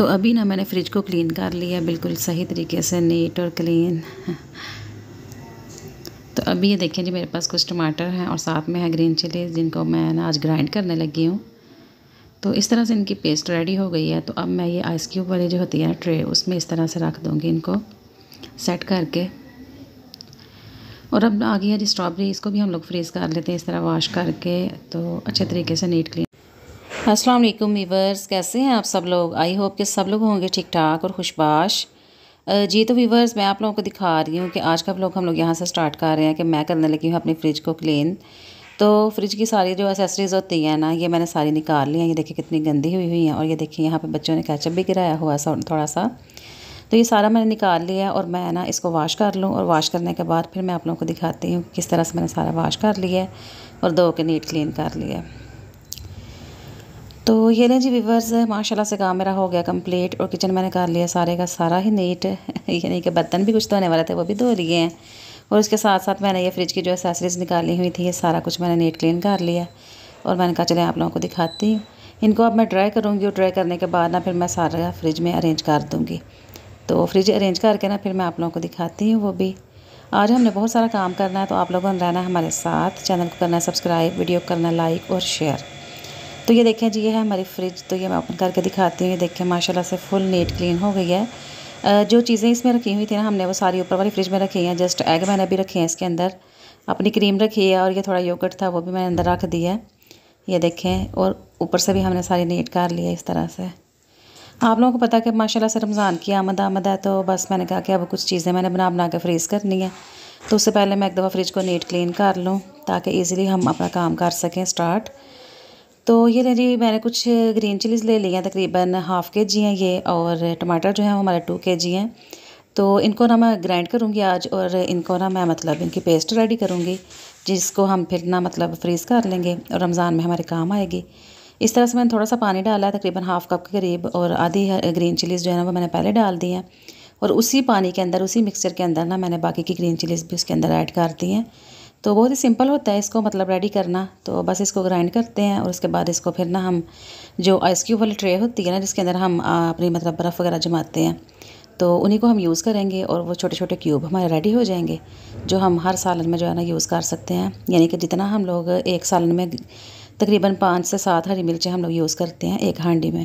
तो अभी ना मैंने फ्रिज को क्लीन कर लिया बिल्कुल सही तरीके से नीट और क्लीन तो अभी ये देखें जी मेरे पास कुछ टमाटर हैं और साथ में है ग्रीन चिली जिनको मैं ना आज ग्राइंड करने लगी हूँ तो इस तरह से इनकी पेस्ट रेडी हो गई है तो अब मैं ये आइस क्यूब वाली जो होती है ना ट्रे उसमें इस तरह से रख दूँगी इनको सेट करके और अब आ गई है जी स्ट्रॉबेरी इसको भी हम लोग फ्रीज़ कर लेते हैं इस तरह वाश करके तो अच्छे तरीके से नीट क्लीन अस्सलाम वालेकुम वीवर्स कैसे हैं आप सब लोग आई होप कि सब लोग होंगे ठीक ठाक और खुशबाश जी तो वीवर्स मैं आप लोगों को दिखा रही हूँ कि आज का ब्लॉग हम लोग यहाँ से स्टार्ट कर रहे हैं कि मैं करने लगी हूँ अपनी फ्रिज को क्लीन तो फ्रिज की सारी जो एसेसरीज़ होती हैं ना ये मैंने सारी निकाल ली हैं ये देखिए कितनी गंदी हुई हुई हैं और ये देखिए यहाँ पर बच्चों ने कैचअप भी गिराया हुआ है थोड़ा सा तो ये सारा मैंने निकाल लिया और मैं ना इसको वाश कर लूँ और वाश करने के बाद फिर मैं आप लोगों को दिखाती हूँ किस तरह से मैंने सारा वाश कर लिया है और धो के नीट क्लीन कर लिया है तो ये लें जी वीवर्स माशाल्लाह से काम मेरा हो गया कंप्लीट और किचन मैंने कर लिया सारे का सारा ही नीट यानी कि बर्तन भी कुछ धोने वाले थे वो भी धो लिए हैं और उसके साथ साथ मैंने ये फ्रिज की जो एसेसरीज़ निकाली हुई थी ये सारा कुछ मैंने नीट क्लीन कर लिया और मैंने कहा चले आप लोगों को दिखाती हूँ इनको अब मैं ड्राई करूँगी और ड्राई करने के बाद ना फिर मैं सारा फ्रिज में अरेंज कर दूँगी तो फ्रिज अरेंज करके ना फिर मैं आप लोगों को दिखाती हूँ वो भी आज हमने बहुत सारा काम करना है तो आप लोगों ने रहना हमारे साथ चैनल को करना सब्सक्राइब वीडियो करना लाइक और शेयर तो ये देखें जी ये है हमारी फ्रिज तो ये मैं ओपन करके दिखाती हूँ ये देखें माशाल्लाह से फुल नीट क्लीन हो गई है जो चीज़ें इसमें रखी हुई थी ना हमने वो सारी ऊपर वाली फ्रिज में रखी हैं जस्ट एग मैंने भी रखे हैं इसके अंदर अपनी क्रीम रखी है और ये थोड़ा योगर्ट था वो भी मैंने अंदर रख दिया है ये देखें और ऊपर से भी हमने सारी नीट कर लिया इस तरह से आप लोगों को पता कि माशाल्लाह से रमज़ान की आमद आमद है तो बस मैंने कहा कि अब कुछ चीज़ें मैंने बना बना के फ्रीज़ करनी है तो उससे पहले मैं एक दफ़ा फ्रिज को नीट क्लीन कर लूँ ताकि ईज़िली हम अपना काम कर सकें स्टार्ट तो ये ले ली मैंने कुछ ग्रीन चिलीज़ ले ली हैं तकरीबन हाफ़ के जी हैं ये और टमाटर जो है वो हमारे टू के जी हैं तो इनको ना मैं ग्राइंड करूँगी आज और इनको ना मैं मतलब इनकी पेस्ट रेडी करूँगी जिसको हम फिर ना मतलब फ्रीज़ कर लेंगे और रमज़ान में हमारे काम आएगी इस तरह से मैंने थोड़ा सा पानी डाला है तकरीबन हाफ़ कप के करीब और आधी ग्रीन चिलीज़ जो है ना वो मैंने पहले डाल दी हैं और उसी पानी के अंदर उसी मिक्सचर के अंदर ना मैंने बाकी की ग्रीन चिलीज़ भी उसके अंदर ऐड कर दी हैं तो बहुत ही सिंपल होता है इसको मतलब रेडी करना तो बस इसको ग्राइंड करते हैं और उसके बाद इसको फिर ना हम जो आइस क्यूब वाली ट्रे होती है ना जिसके अंदर हम अपनी मतलब बर्फ़ वगैरह जमाते हैं तो उन्हीं को हम यूज़ करेंगे और वो छोटे छोटे क्यूब हमारे रेडी हो जाएंगे जो हम हर साल में जो है ना यूज़ कर सकते हैं यानी कि जितना हम लोग एक सालन में तकरीबन पाँच से सात हरी मिर्चें हम लोग यूज़ करते हैं एक हांडी में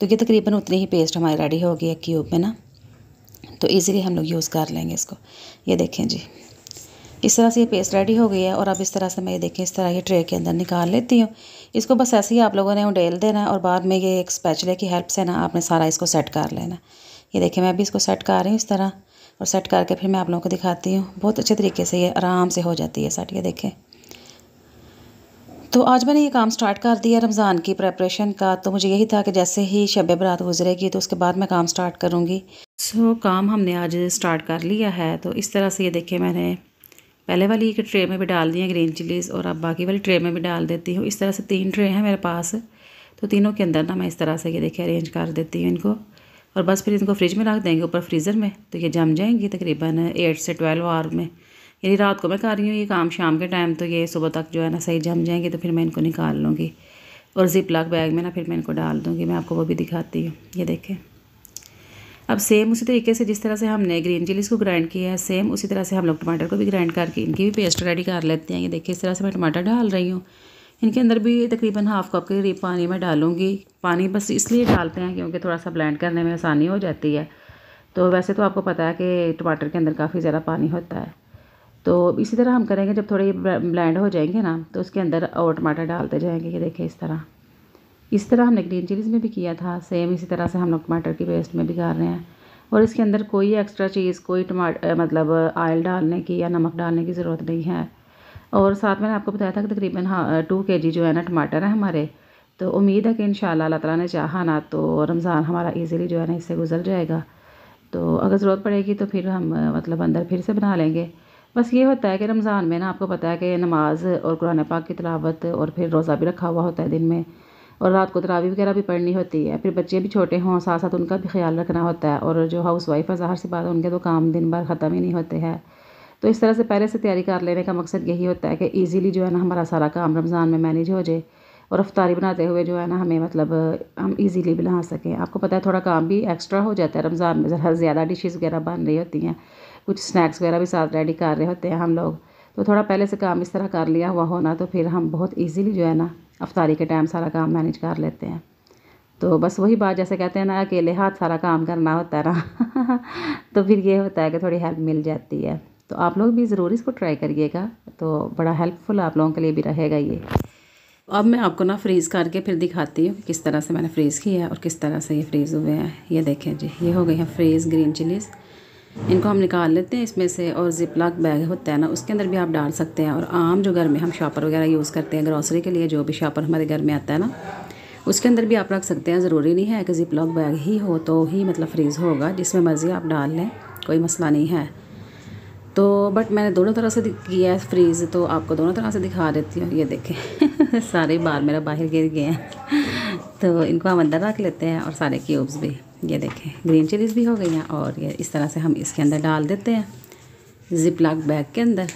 तो ये तकरीबन उतनी ही पेस्ट हमारी रेडी होगी एक क्यूब में ना तो ईज़िली हम लोग यूज़ कर लेंगे इसको ये देखें जी इस तरह से ये पेस्ट रेडी हो गई है और अब इस तरह से मैं ये देखें इस तरह ये ट्रे के अंदर निकाल लेती हूँ इसको बस ऐसे ही आप लोगों ने उडेल देना है और बाद में ये एक स्पैचले की हेल्प से ना आपने सारा इसको सेट कर लेना ये देखिए मैं अभी इसको सेट कर रही हूँ इस तरह और सेट करके फिर मैं आप लोगों को दिखाती हूँ बहुत अच्छे तरीके से ये आराम से हो जाती है सेट ये देखें तो आज मैंने ये काम स्टार्ट कर दिया रमज़ान की प्रेपरेशन का तो मुझे यही था कि जैसे ही शब बरात गुजरेगी तो उसके बाद मैं काम स्टार्ट करूँगी सो so, काम हमने आज स्टार्ट कर लिया है तो इस तरह से ये देखे मैंने पहले वाली एक ट्रे में भी डाल दी हैं ग्रीन चिलीज़ और अब बाकी वाली ट्रे में भी डाल देती हूँ इस तरह से तीन ट्रे हैं मेरे पास तो तीनों के अंदर ना मैं इस तरह से ये देखिए अरेंज कर देती हूँ इनको और बस फिर इनको फ्रिज में रख देंगे ऊपर फ्रीज़र में तो ये जम जाएंगी तकरीबन एट से ट्वेल्व आवर में यानी रात को मैं कर रही हूँ ये काम शाम के टाइम तो ये सुबह तक जो है ना सही जम जाएंगे तो फिर मैं इनको निकाल लूँगी और जिप लाक बैग में ना फिर मैं इनको डाल दूँगी मैं आपको वो भी दिखाती हूँ ये देखें अब सेम उसी तरीके से जिस तरह से हमने ग्रीन चिलीज़ को ग्राइंड किया है सेम उसी तरह से हम लोग टमाटर को भी ग्राइंड करके इनकी भी पेस्ट रेडी कर लेते हैं ये देखिए इस तरह से मैं टमाटर डाल रही हूँ इनके अंदर भी तकरीबन हाफ कप के करीब पानी मैं डालूँगी पानी बस इसलिए डालते हैं क्योंकि थोड़ा सा ब्लेंड करने में आसानी हो जाती है तो वैसे तो आपको पता है कि टमाटर के अंदर काफ़ी ज़्यादा पानी होता है तो इसी तरह हम करेंगे जब थोड़े ब्लेंड हो जाएंगे ना तो उसके अंदर और टमाटर डालते जाएंगे ये देखिए इस तरह इस तरह हमने ग्रीन चिलीज़ में भी किया था सेम इसी तरह से हम लोग टमाटर की पेस्ट में भी कर रहे हैं और इसके अंदर कोई एक्स्ट्रा चीज़ कोई टमाटर मतलब आयल डालने की या नमक डालने की ज़रूरत नहीं है और साथ में आपको बताया था कि तकरीबन हाँ टू के जी जो है ना टमाटर है हमारे तो उम्मीद है कि इन अल्लाह तला ने चाहा ना तो रमज़ान हमारा ईज़िली जो है ना इससे गुजर जाएगा तो अगर ज़रूरत पड़ेगी तो फिर हम मतलब अंदर फिर से बना लेंगे बस ये होता है कि रमज़ान में ना आपको पता है कि नमाज़ और कुरान पाक की तलावत और फिर रोज़ा भी रखा हुआ होता है दिन में और रात को तरावी वगैरह भी पढ़नी होती है फिर बच्चे भी छोटे हों साथ साथ उनका भी ख्याल रखना होता है और जो हाउस वाइफ है ज़ाहिर सी बात उनके तो काम दिन भर ख़त्म ही नहीं होते हैं तो इस तरह से पहले से तैयारी कर लेने का मकसद यही होता है कि ईज़िली जो है ना हमारा सारा काम रमज़ान में मैनेज हो जाए और रफ्तारी बनाते हुए जो है ना हमें मतलब हम इजीली बना सकें आपको पता है थोड़ा काम भी एक्स्ट्रा हो जाता है रमज़ान में ज़रा ज़्यादा डिशेस वगैरह बन रही होती हैं कुछ स्नैक्स वगैरह भी साथ रेडी कर रहे होते हैं हम लोग तो थोड़ा पहले से काम इस तरह कर लिया हुआ होना तो फिर हम बहुत ईजीली जो है ना अफ्तारी के टाइम सारा काम मैनेज कर लेते हैं तो बस वही बात जैसे कहते हैं ना अकेले हाथ सारा काम करना होता है ना तो फिर ये होता है कि थोड़ी हेल्प मिल जाती है तो आप लोग भी ज़रूर इसको ट्राई करिएगा तो बड़ा हेल्पफुल आप लोगों के लिए भी रहेगा ये अब मैं आपको ना फ्रीज़ करके फिर दिखाती हूँ कि किस तरह से मैंने फ्रीज़ किया है और किस तरह से ये फ्रीज़ हुए हैं ये देखें जी ये हो गई है फ्रीज़ ग्रीन चिलीज़ इनको हम निकाल लेते हैं इसमें से और जिप लॉक बैग होता है ना उसके अंदर भी आप डाल सकते हैं और आम जो घर में हम शॉपर वगैरह यूज़ करते हैं ग्रॉसरी के लिए जो भी शॉपर हमारे घर में आता है ना उसके अंदर भी आप रख सकते हैं ज़रूरी नहीं है कि जिप लॉक बैग ही हो तो ही मतलब फ्रीज़ होगा जिसमें मर्ज़ी आप डाल लें कोई मसला नहीं है तो बट मैंने दोनों तरह से किया है फ्रीज़ तो आपको दोनों तरह से दिखा देती हूँ ये देखें सारे बाल मेरा बाहर गिर गए हैं तो इनको हम अंदर रख लेते हैं और सारे क्यूब्स भी ये देखें ग्रीन चिलीज़ भी हो गई हैं और ये इस तरह से हम इसके अंदर डाल देते हैं ज़िप लाक बैग के अंदर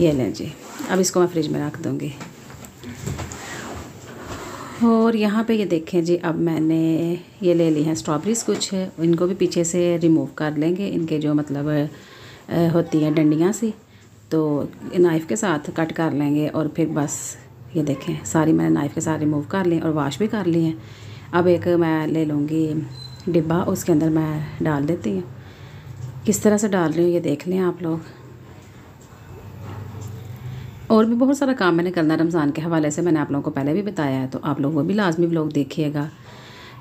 ये लें जी अब इसको मैं फ्रिज में रख दूँगी और यहाँ पे ये देखें जी अब मैंने ये ले ली हैं स्ट्रॉबेरीज कुछ है इनको भी पीछे से रिमूव कर लेंगे इनके जो मतलब होती हैं डंडियाँ सी तो नाइफ़ के साथ कट कर लेंगे और फिर बस ये देखें सारी मैंने नाइफ़ के साथ रिमूव कर लें और वाश भी कर ली हैं अब एक मैं ले लूँगी डिब्बा उसके अंदर मैं डाल देती हूँ किस तरह से डाल रही हूँ ये देख लें आप लोग और भी बहुत सारा काम मैंने करना रमज़ान के हवाले से मैंने आप लोगों को पहले भी बताया है तो आप लोग वो भी लाजमी ब्लॉग देखिएगा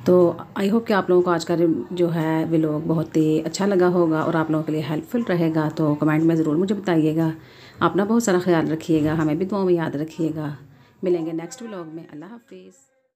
तो आई होप कि आप लोगों को आज का जो है व्लॉग बहुत ही अच्छा लगा होगा और आप लोगों के लिए हेल्पफुल रहेगा तो कमेंट में ज़रूर मुझे बताइएगा अपना बहुत सारा ख्याल रखिएगा हमें भी दुआओं में याद रखिएगा मिलेंगे नेक्स्ट व्लॉग में अल्लाह हाफिज़